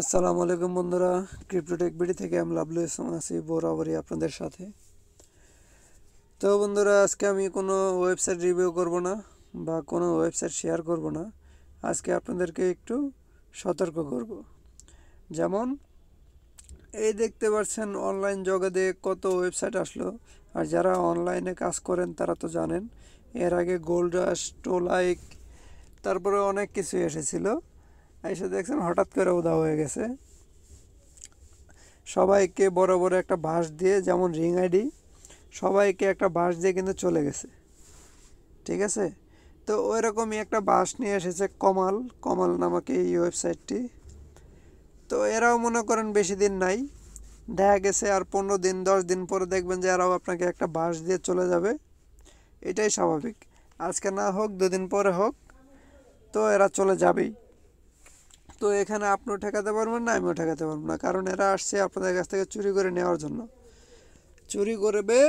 আসসালামু আলাইকুম বন্ধুরা ক্রিপ্টোটেক বিডি থেকে আমি লাভলু ইসলাম আছি বরাবরই আপনাদের সাথে তো বন্ধুরা আজকে আমি কোনো ওয়েবসাইট রিভিউ করব না বা কোনো ওয়েবসাইট শেয়ার করব না আজকে আপনাদেরকে একটু সতর্ক করব যেমন এই দেখতে পাচ্ছেন অনলাইন জগতে কত ওয়েবসাইট আসলো আর যারা অনলাইনে কাজ করেন তারা তো জানেন এর আগে গোল্ড রাশ টোলাইক তারপরে অনেক কিছু এসেছিলো এসে দেখছেন হঠাৎ করে উদা হয়ে গেছে সবাইকে বড় বড় একটা বাঁশ দিয়ে যেমন রিং আইডি সবাইকে একটা বাঁশ দিয়ে কিন্তু চলে গেছে ঠিক আছে তো ওই রকমই একটা বাস নিয়ে এসেছে কমাল কমাল নামক এই ওয়েবসাইটটি তো এরাও মনে করেন বেশি দিন নাই দেখা গেছে আর পনেরো দিন দশ দিন পরে দেখবেন যে এরাও আপনাকে একটা বাস দিয়ে চলে যাবে এটাই স্বাভাবিক আজকে না হোক দুদিন পরে হোক তো এরা চলে যাবেই তো এখানে আপনিও ঠেকাতে পারবেন না আমিও ঠেকাতে পারবো না কারণ এরা আসছে আপনাদের কাছ থেকে চুরি করে নেওয়ার জন্য চুরি করবে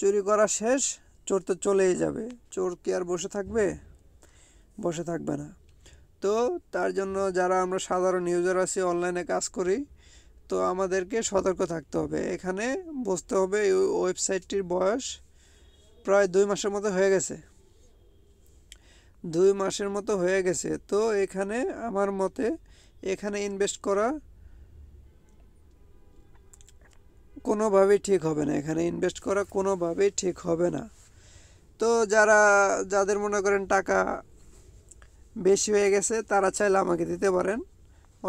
চুরি করা শেষ চোর তো চলেই যাবে চোর কি আর বসে থাকবে বসে থাকবে না তো তার জন্য যারা আমরা সাধারণ ইউজার আছি অনলাইনে কাজ করি তো আমাদেরকে সতর্ক থাকতে হবে এখানে বুঝতে হবে ওয়েবসাইটটির বয়স প্রায় দুই মাসের মতো হয়ে গেছে দুই মাসের মতো হয়ে গেছে তো এখানে আমার মতে এখানে ইনভেস্ট করা কোনোভাবেই ঠিক হবে না এখানে ইনভেস্ট করা কোনোভাবেই ঠিক হবে না তো যারা যাদের মনে করেন টাকা বেশি হয়ে গেছে তারা চাইলে আমাকে দিতে পারেন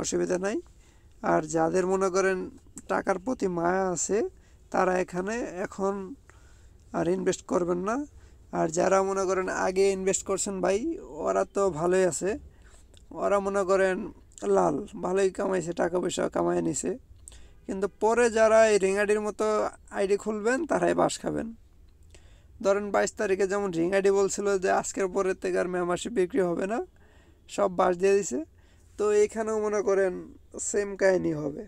অসুবিধা নাই আর যাদের মনে করেন টাকার প্রতি মায়া আছে তারা এখানে এখন আর ইনভেস্ট করবেন না আর যারা মনে করেন আগে ইনভেস্ট করছেন ভাই ওরা তো ভালোই আছে ওরা মনে করেন লাল ভালোই কামাইছে টাকা পয়সা কামায় নিছে কিন্তু পরে যারা এই রিঙাডির মতো আইডি খুলবেন তারাই বাস খাবেন ধরেন বাইশ তারিখে যেমন রিঙাডি বলছিল যে আজকের পরের থেকে আর মেম্বারশিপ বিক্রি হবে না সব বাস দিয়ে দিছে তো এইখানেও মনে করেন সেম কাহিনি হবে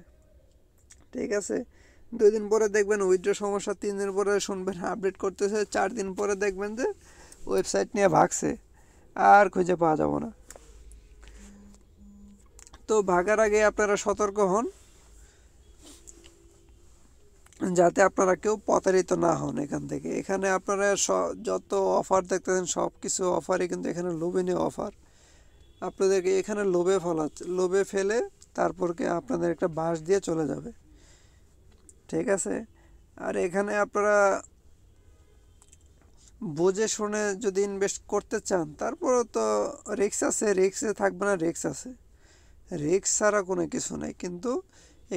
ঠিক আছে দুই দিন পরে দেখবেন উইথড্র সমস্যা তিন দিন পরে শুনবেন আপডেট করতেছে চার দিন পরে দেখবেন যে ওয়েবসাইট নিয়ে ভাগছে আর খুঁজে পাওয়া যাব না তো ভাগার আগে আপনারা সতর্ক হন যাতে আপনারা কেউ প্রতারিত না হন এখান থেকে এখানে আপনারা যত অফার দেখতেছেন সব কিছু অফারই কিন্তু এখানে নিয়ে অফার আপনাদেরকে এখানে লোভে ফলা লোভে ফেলে তারপরকে আপনাদের একটা বাস দিয়ে চলে যাবে ঠিক আছে আর এখানে আপনারা বুঝে শুনে যদি ইনভেস্ট করতে চান তারপরে তো রিক্স আছে রিক্সে থাকবে না রিক্স আছে রিক্স ছাড়া কোনো কিছু নেই কিন্তু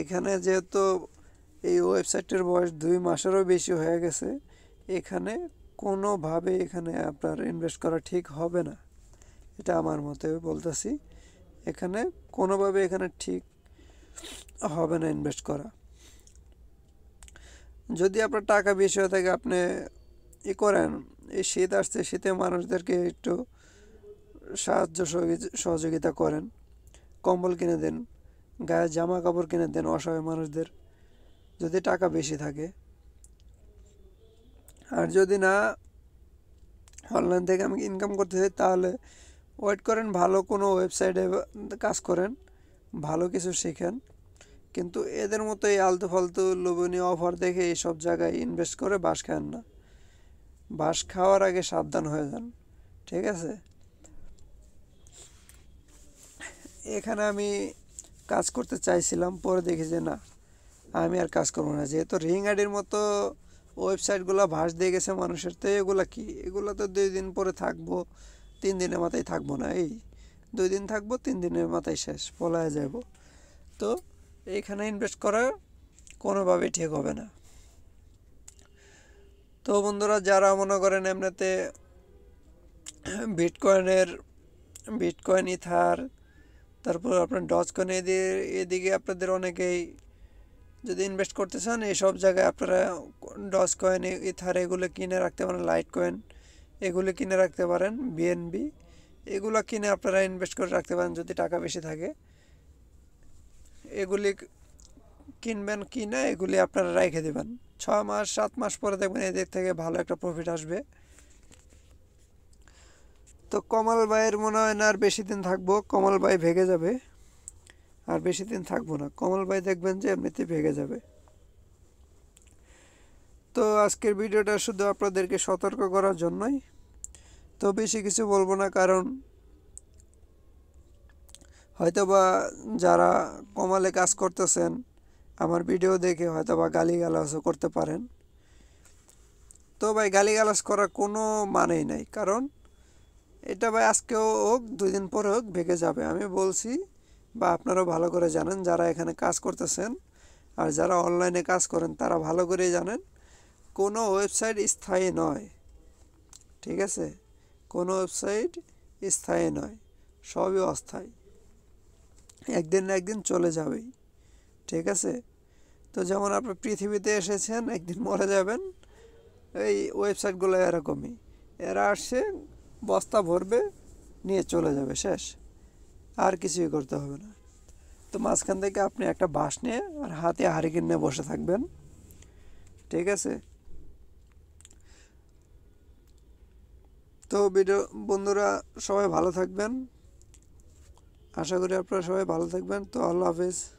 এখানে যেহেতু এই ওয়েবসাইটের বয়স দুই মাসেরও বেশি হয়ে গেছে এখানে কোনোভাবে এখানে আপনার ইনভেস্ট করা ঠিক হবে না এটা আমার মতে বলতেছি এখানে কোনোভাবে এখানে ঠিক হবে না ইনভেস্ট করা যদি আপনার টাকা বেশি হয়ে থাকে আপনি ই করেন এই শীত আসছে শীতে মানুষদেরকে একটু সাহায্য সহযোগিতা করেন কম্বল কিনে দেন গায়ে জামা কাপড় কিনে দেন অসহায় মানুষদের যদি টাকা বেশি থাকে আর যদি না অনলাইন থেকে আমি ইনকাম করতে চাই তাহলে ওয়েট করেন ভালো কোনো ওয়েবসাইটে কাজ করেন ভালো কিছু শেখেন কিন্তু এদের মতো এই আলতু ফালতু লোভনীয় অফার দেখে এইসব জায়গায় ইনভেস্ট করে বাস খান না বাস খাওয়ার আগে সাবধান হয়ে যান ঠিক আছে এখানে আমি কাজ করতে চাইছিলাম পরে দেখি যে না আমি আর কাজ করবো না যেহেতু রিং মতো ওয়েবসাইটগুলো ভাস দিয়ে গেছে মানুষের তো এগুলো কি এগুলো তো দুই দিন পরে থাকবো তিন দিনের মাথায় থাকবো না এই দুই দিন থাকবো তিন দিনের মাথায় শেষ পলায় যাব তো এখানে ইনভেস্ট করা কোনোভাবেই ঠিক হবে না তো বন্ধুরা যারা মনে করেন এমনিতে বিটকয়েনের বিটকয়েন ইথার তারপর আপনার ডজ কয়েন এদের এদিকে আপনাদের অনেকেই যদি ইনভেস্ট করতে চান এইসব জায়গায় আপনারা ডজ কয়েন ইথার এগুলো কিনে রাখতে পারেন লাইট কয়েন এগুলো কিনে রাখতে পারেন বিএনবি এগুলো কিনে আপনারা ইনভেস্ট করে রাখতে পারেন যদি টাকা বেশি থাকে এগুলি কিনবেন কি না এগুলি আপনারা রেখে দেবেন ছ মাস সাত মাস পরে দেখবেন এদিক থেকে ভালো একটা প্রফিট আসবে তো কমল ভাইয়ের মনে হয় না আর বেশি দিন থাকবো কমল ভাই ভেগে যাবে আর বেশি দিন থাকবো না কমল ভাই দেখবেন যে এমনিতে ভেগে যাবে তো আজকের ভিডিওটা শুধু আপনাদেরকে সতর্ক করার জন্যই তো বেশি কিছু বলবো না কারণ হয়তোবা যারা কমালে কাজ করতেছেন আমার ভিডিও দেখে হয়তোবা গালিগালাজও করতে পারেন তো ভাই গালিগালাজ করার কোনো মানেই নাই কারণ এটা ভাই আজকেও হোক দুই দিন পরে হোক ভেঙে যাবে আমি বলছি বা আপনারাও ভালো করে জানেন যারা এখানে কাজ করতেছেন আর যারা অনলাইনে কাজ করেন তারা ভালো করেই জানেন কোনো ওয়েবসাইট স্থায়ী নয় ঠিক আছে কোনো ওয়েবসাইট স্থায়ী নয় সবই অস্থায়ী একদিন না একদিন চলে যাবেই ঠিক আছে তো যেমন আপনি পৃথিবীতে এসেছেন একদিন মরে যাবেন এই ওয়েবসাইটগুলো এরকমই এরা আসছে বস্তা ভরবে নিয়ে চলে যাবে শেষ আর কিছুই করতে হবে না তো মাঝখান থেকে আপনি একটা বাঁশ নিয়ে আর হাতে হারিকেন নিয়ে বসে থাকবেন ঠিক আছে তো ভিডিও বন্ধুরা সবাই ভালো থাকবেন আশা করি আপনারা সবাই ভালো থাকবেন তো আল্লাহ হাফেজ